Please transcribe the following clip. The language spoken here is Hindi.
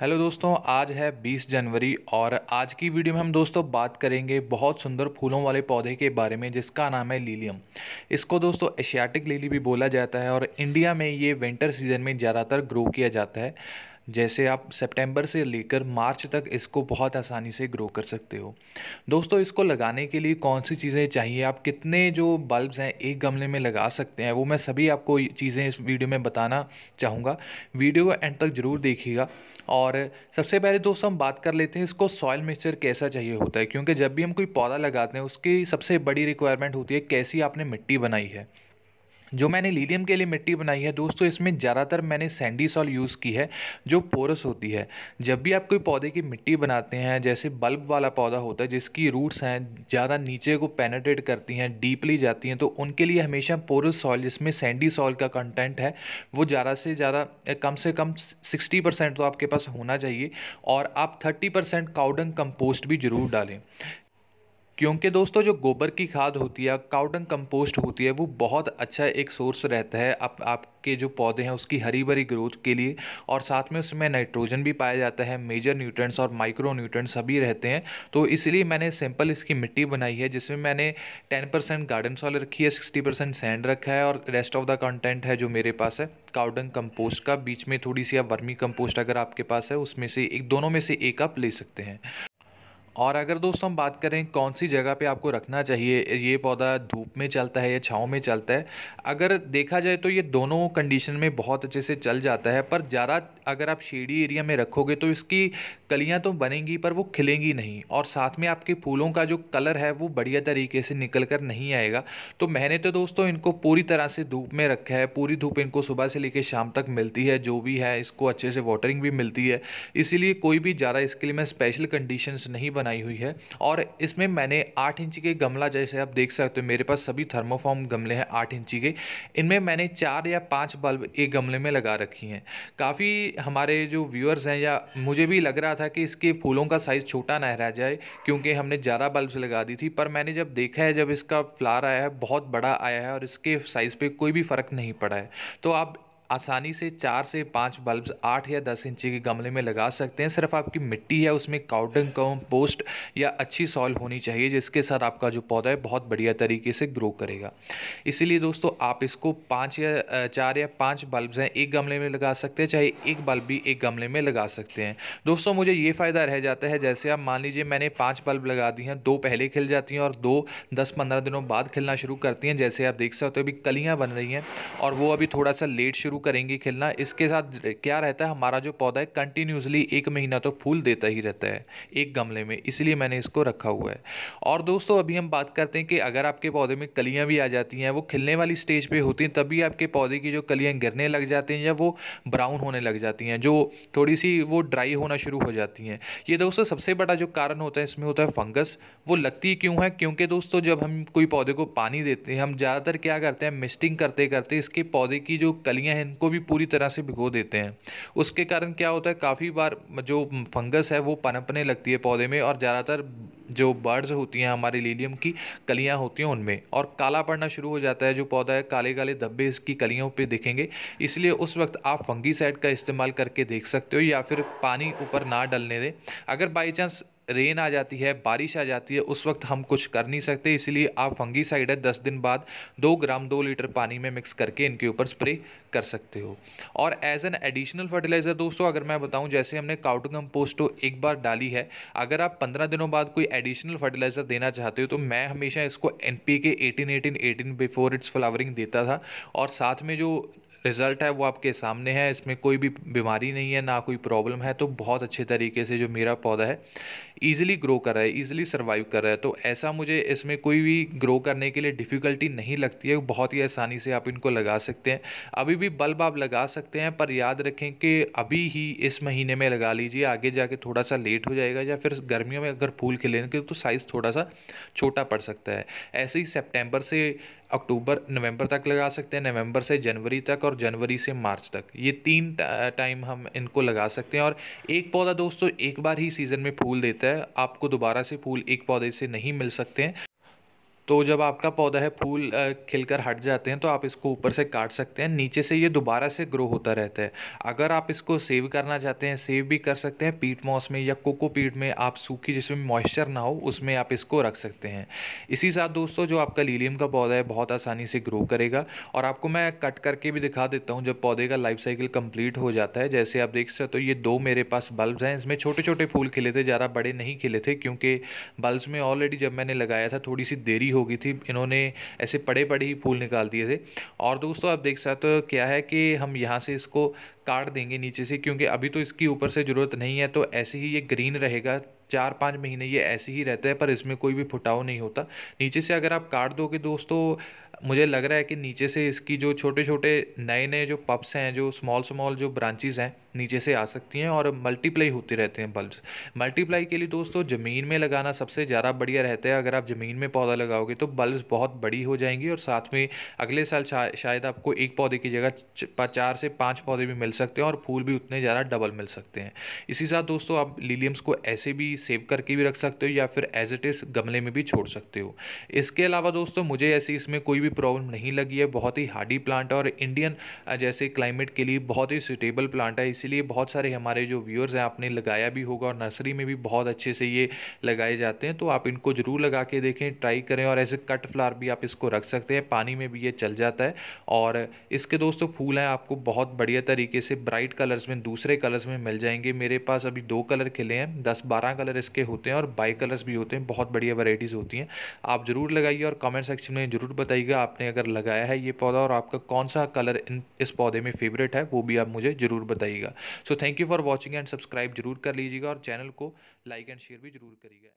हेलो दोस्तों आज है 20 जनवरी और आज की वीडियो में हम दोस्तों बात करेंगे बहुत सुंदर फूलों वाले पौधे के बारे में जिसका नाम है लीलियम इसको दोस्तों एशियाटिक लीली भी बोला जाता है और इंडिया में ये विंटर सीजन में ज़्यादातर ग्रो किया जाता है जैसे आप सितंबर से लेकर मार्च तक इसको बहुत आसानी से ग्रो कर सकते हो दोस्तों इसको लगाने के लिए कौन सी चीज़ें चाहिए आप कितने जो बल्ब्स हैं एक गमले में लगा सकते हैं वो मैं सभी आपको चीज़ें इस वीडियो में बताना चाहूँगा वीडियो एंड तक ज़रूर देखिएगा और सबसे पहले दोस्तों हम बात कर लेते हैं इसको सॉयल मिक्सचर कैसा चाहिए होता है क्योंकि जब भी हम कोई पौधा लगाते हैं उसकी सबसे बड़ी रिक्वायरमेंट होती है कैसी आपने मिट्टी बनाई है जो मैंने लीलियम के लिए मिट्टी बनाई है दोस्तों इसमें ज़्यादातर मैंने सैंडी सॉल यूज़ की है जो पोरस होती है जब भी आप कोई पौधे की मिट्टी बनाते हैं जैसे बल्ब वाला पौधा होता है जिसकी रूट्स हैं ज़्यादा नीचे को पेनेट्रेट करती हैं डीपली जाती हैं तो उनके लिए हमेशा पोरस सॉल जिसमें सैंडी सॉल का कंटेंट है वो ज़्यादा से ज़्यादा कम से कम सिक्सटी तो आपके पास होना चाहिए और आप थर्टी परसेंट काउडंग कंपोस्ट भी ज़रूर डालें क्योंकि दोस्तों जो गोबर की खाद होती है काउडंग कंपोस्ट होती है वो बहुत अच्छा एक सोर्स रहता है आप आपके जो पौधे हैं उसकी हरी भरी ग्रोथ के लिए और साथ में उसमें नाइट्रोजन भी पाया जाता है मेजर न्यूट्रंट्स और माइक्रो न्यूट्रंट्स सभी रहते हैं तो इसलिए मैंने सिंपल इसकी मिट्टी बनाई है जिसमें मैंने टेन परसेंट गार्डन सॉल रखी है सिक्सटी परसेंट सैंड रखा है और रेस्ट ऑफ द कंटेंट है जो मेरे पास है काउडंग कंपोस्ट का बीच में थोड़ी सी आप वर्मी कंपोस्ट अगर आपके पास है उसमें से एक दोनों में से एक आप ले सकते हैं और अगर दोस्तों हम बात करें कौन सी जगह पे आपको रखना चाहिए ये पौधा धूप में चलता है या छाँव में चलता है अगर देखा जाए तो ये दोनों कंडीशन में बहुत अच्छे से चल जाता है पर ज़्यादा अगर आप शेडी एरिया में रखोगे तो इसकी कलियाँ तो बनेंगी पर वो खिलेंगी नहीं और साथ में आपके फूलों का जो कलर है वो बढ़िया तरीके से निकल कर नहीं आएगा तो मैंने तो दोस्तों इनको पूरी तरह से धूप में रखा है पूरी धूप इनको सुबह से लेकर शाम तक मिलती है जो भी है इसको अच्छे से वाटरिंग भी मिलती है इसीलिए कोई भी ज़्यादा इसके लिए मैं स्पेशल कंडीशन नहीं बनाई हुई है और इसमें मैंने आठ इंची के गमला जैसे आप देख सकते हो मेरे पास सभी थर्मोफॉर्म गमले हैं आठ इंची के इनमें मैंने चार या पाँच बल्ब एक गमले में लगा रखी हैं काफ़ी हमारे जो व्यूअर्स हैं या मुझे भी लग रहा था कि इसके फूलों का साइज़ छोटा ना रह जाए क्योंकि हमने ज़्यादा बल्ब लगा दी थी पर मैंने जब देखा है जब इसका फ्लार आया है बहुत बड़ा आया है और इसके साइज़ पर कोई भी फ़र्क नहीं पड़ा है तो आप आसानी से चार से पाँच बल्ब्स आठ या दस इंची के गमले में लगा सकते हैं सिर्फ आपकी मिट्टी है उसमें काउडन कंपोस्ट या अच्छी सॉइल होनी चाहिए जिसके साथ आपका जो पौधा है बहुत बढ़िया तरीके से ग्रो करेगा इसीलिए दोस्तों आप इसको पाँच या चार या पाँच बल्ब्स हैं एक गमले में लगा सकते हैं चाहे एक बल्ब भी एक गमले में लगा सकते हैं दोस्तों मुझे ये फ़ायदा रह जाता है जैसे आप मान लीजिए मैंने पाँच बल्ब लगा दी हैं दो पहले खिल जाती हैं और दो दस पंद्रह दिनों बाद खिलना शुरू करती हैं जैसे आप देख सकते हो अभी कलियाँ बन रही हैं और वो अभी थोड़ा सा लेट शुरू करेंगे खिलना इसके साथ क्या रहता है हमारा जो पौधा है कंटिन्यूसली एक महीना तो फूल देता ही रहता है एक गमले में इसलिए मैंने इसको रखा हुआ है और दोस्तों अभी हम बात करते हैं कि अगर आपके पौधे में कलियाँ भी आ जाती हैं वो खिलने वाली स्टेज पर होती हैं तभी आपके पौधे की जो कलियाँ गिरने लग जाती हैं या वो ब्राउन होने लग जाती हैं जो थोड़ी सी वो ड्राई होना शुरू हो जाती हैं ये दोस्तों सबसे बड़ा जो कारण होता है इसमें होता है फंगस वो लगती क्यों है क्योंकि दोस्तों जब हम कोई पौधे को पानी देते हैं हम ज़्यादातर क्या करते हैं मिस्टिंग करते करते इसके पौधे की जो कलियां हैं इनको भी पूरी तरह से भिगो देते हैं उसके कारण क्या होता है काफ़ी बार जो फंगस है वो पनपने लगती है पौधे में और ज़्यादातर जो बर्ड्स होती हैं हमारे लीलियम की कलियाँ होती हैं उनमें और काला पड़ना शुरू हो जाता है जो पौधा है काले काले धब्बे इसकी कलियों पे दिखेंगे इसलिए उस वक्त आप फंगी साइड का इस्तेमाल करके देख सकते हो या फिर पानी ऊपर ना डलने दें अगर बाई चांस रेन आ जाती है बारिश आ जाती है उस वक्त हम कुछ कर नहीं सकते इसलिए आप फंगी साइड है दस दिन बाद दो ग्राम दो लीटर पानी में मिक्स करके इनके ऊपर स्प्रे कर सकते हो और एज एन एडिशनल फर्टिलाइज़र दोस्तों अगर मैं बताऊं जैसे हमने काउटगम पोस्टो तो एक बार डाली है अगर आप पंद्रह दिनों बाद कोई एडिशनल फर्टिलाइज़र देना चाहते हो तो मैं हमेशा इसको N P K eighteen eighteen eighteen before its flowering देता था और साथ में जो रिज़ल्ट है वो आपके सामने है इसमें कोई भी बीमारी नहीं है ना कोई प्रॉब्लम है तो बहुत अच्छे तरीके से जो मेरा पौधा है ईजिली ग्रो कर रहा है ईजिली सर्वाइव कर रहा है तो ऐसा मुझे इसमें कोई भी ग्रो करने के लिए डिफ़िकल्टी नहीं लगती है बहुत ही आसानी से आप इनको लगा सकते हैं अभी भी बल्ब आप लगा सकते हैं पर याद रखें कि अभी ही इस महीने में लगा लीजिए आगे जाके थोड़ा सा लेट हो जाएगा या फिर गर्मियों में अगर फूल खिलेंगे तो साइज़ थोड़ा सा छोटा पड़ सकता है ऐसे ही सेप्टेम्बर से अक्टूबर नवंबर तक लगा सकते हैं नवंबर से जनवरी तक और जनवरी से मार्च तक ये तीन टाइम हम इनको लगा सकते हैं और एक पौधा दोस्तों एक बार ही सीज़न में फूल देता है आपको दोबारा से फूल एक पौधे से नहीं मिल सकते हैं तो जब आपका पौधा है फूल खिलकर हट जाते हैं तो आप इसको ऊपर से काट सकते हैं नीचे से ये दोबारा से ग्रो होता रहता है अगर आप इसको सेव करना चाहते हैं सेव भी कर सकते हैं पीट मॉस में या कोको पीट में आप सूखी जिसमें मॉइस्चर ना हो उसमें आप इसको रख सकते हैं इसी साथ दोस्तों जो आपका लीलियम का पौधा है बहुत आसानी से ग्रो करेगा और आपको मैं कट करके भी दिखा देता हूँ जब पौधे का लाइफ साइकिल कंप्लीट हो जाता है जैसे आप देख सकते हो तो ये दो मेरे पास बल्ब्स हैं इसमें छोटे छोटे फूल खिले थे ज़्यादा बड़े नहीं खिले थे क्योंकि बल्ब्स में ऑलरेडी जब मैंने लगाया था थोड़ी सी देरी हो हो गई थी इन्होंने ऐसे पड़े पड़े ही फूल निकाल दिए थे और दोस्तों आप देख सकते हो क्या है कि हम यहाँ से इसको काट देंगे नीचे से क्योंकि अभी तो इसकी ऊपर से ज़रूरत नहीं है तो ऐसे ही ये ग्रीन रहेगा चार पाँच महीने ये ऐसे ही रहता है पर इसमें कोई भी फुटाव नहीं होता नीचे से अगर आप काट दोगे दोस्तों मुझे लग रहा है कि नीचे से इसकी जो छोटे छोटे नए नए जो पप्स हैं जो स्मॉल स्मॉल जो ब्रांचेज हैं नीचे से आ सकती हैं और मल्टीप्लाई होते रहते हैं बल्ब मल्टीप्लाई के लिए दोस्तों ज़मीन में लगाना सबसे ज़्यादा बढ़िया रहता है अगर आप ज़मीन में पौधा लगाओगे तो बल्ब बहुत बड़ी हो जाएंगी और साथ में अगले साल शायद आपको एक पौधे की जगह चार से पाँच पौधे भी मिल सकते हैं और फूल भी उतने ज़्यादा डबल मिल सकते हैं इसी साथ दोस्तों आप लीलियम्स को ऐसे भी सेव करके भी रख सकते हो या फिर एज इट इज़ गमले में भी छोड़ सकते हो इसके अलावा दोस्तों मुझे ऐसी इसमें कोई भी प्रॉब्लम नहीं लगी है बहुत ही हार्डी प्लांट और इंडियन जैसे क्लाइमेट के लिए बहुत ही सुटेबल प्लांट है इसीलिए बहुत सारे हमारे जो व्यूअर्स हैं आपने लगाया भी होगा और नर्सरी में भी बहुत अच्छे से ये लगाए जाते हैं तो आप इनको ज़रूर लगा के देखें ट्राई करें और ऐसे कट फ्लावर भी आप इसको रख सकते हैं पानी में भी ये चल जाता है और इसके दोस्तों फूल हैं आपको बहुत बढ़िया तरीके से ब्राइट कलर्स में दूसरे कलर्स में मिल जाएंगे मेरे पास अभी दो कलर खिले हैं दस बारह कलर कलर इसके होते हैं और बाई कलर्स भी होते हैं बहुत बढ़िया वैराइटीज़ होती हैं आप ज़रूर लगाइए और कमेंट सेक्शन में ज़रूर बताइएगा आपने अगर लगाया है ये पौधा और आपका कौन सा कलर इन इस पौधे में फेवरेट है वो भी आप मुझे ज़रूर बताइएगा so thank you for watching and subscribe जरूर कर लीजिएगा और चैनल को लाइक एंड शेयर भी जरूर करिएगा